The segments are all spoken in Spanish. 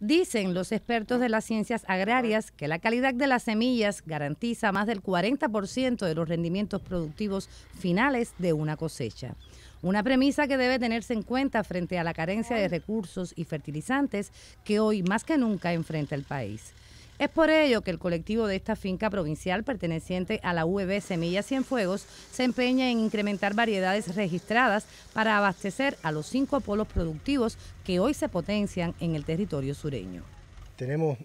Dicen los expertos de las ciencias agrarias que la calidad de las semillas garantiza más del 40% de los rendimientos productivos finales de una cosecha. Una premisa que debe tenerse en cuenta frente a la carencia de recursos y fertilizantes que hoy más que nunca enfrenta el país. Es por ello que el colectivo de esta finca provincial perteneciente a la UEB Semillas Cienfuegos se empeña en incrementar variedades registradas para abastecer a los cinco polos productivos que hoy se potencian en el territorio sureño. Tenemos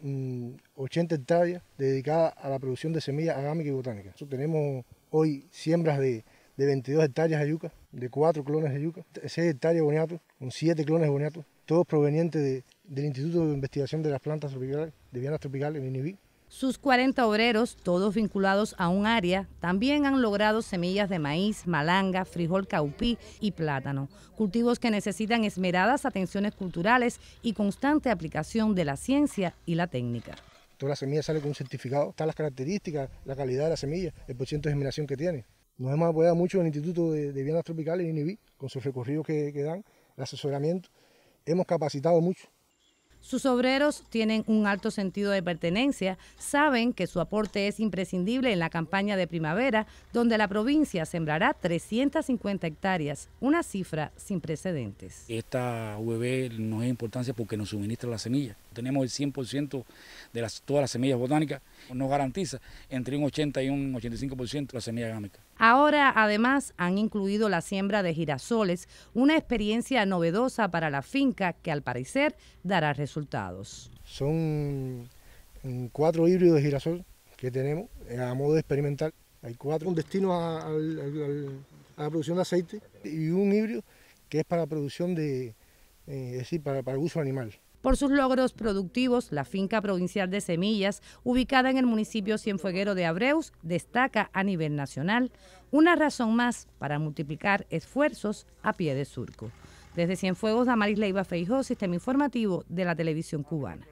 80 mm, hectáreas dedicadas a la producción de semillas agámicas y botánicas. Tenemos hoy siembras de, de 22 hectáreas de yuca, de 4 clones de yuca, 6 hectáreas de boniato, con 7 clones de boniato, todos provenientes de, del Instituto de Investigación de las Plantas Tropicales, de Vianas Tropicales, el INIBI. Sus 40 obreros, todos vinculados a un área, también han logrado semillas de maíz, malanga, frijol caupí y plátano, cultivos que necesitan esmeradas atenciones culturales y constante aplicación de la ciencia y la técnica. Toda la semilla sale con un certificado, están las características, la calidad de la semilla, el porcentaje de germinación que tiene. Nos hemos apoyado mucho en el Instituto de, de Vianas Tropicales, INIBI, con sus recorridos que, que dan, el asesoramiento. Hemos capacitado mucho sus obreros tienen un alto sentido de pertenencia, saben que su aporte es imprescindible en la campaña de primavera, donde la provincia sembrará 350 hectáreas, una cifra sin precedentes. Esta UEB nos es importancia porque nos suministra las semillas. Tenemos el 100% de todas las semillas botánicas, nos garantiza entre un 80 y un 85% la semilla gámica. Ahora además han incluido la siembra de girasoles, una experiencia novedosa para la finca que al parecer dará resultados. Son cuatro híbridos de girasol que tenemos eh, a modo experimental. Hay cuatro, un destino a, la producción de aceite y un híbrido que es para producción de, eh, decir, para, para uso animal. Por sus logros productivos, la finca provincial de semillas, ubicada en el municipio cienfueguero de Abreus, destaca a nivel nacional una razón más para multiplicar esfuerzos a pie de surco. Desde Cienfuegos, Damaris Leiva Feijó, Sistema Informativo de la Televisión Cubana.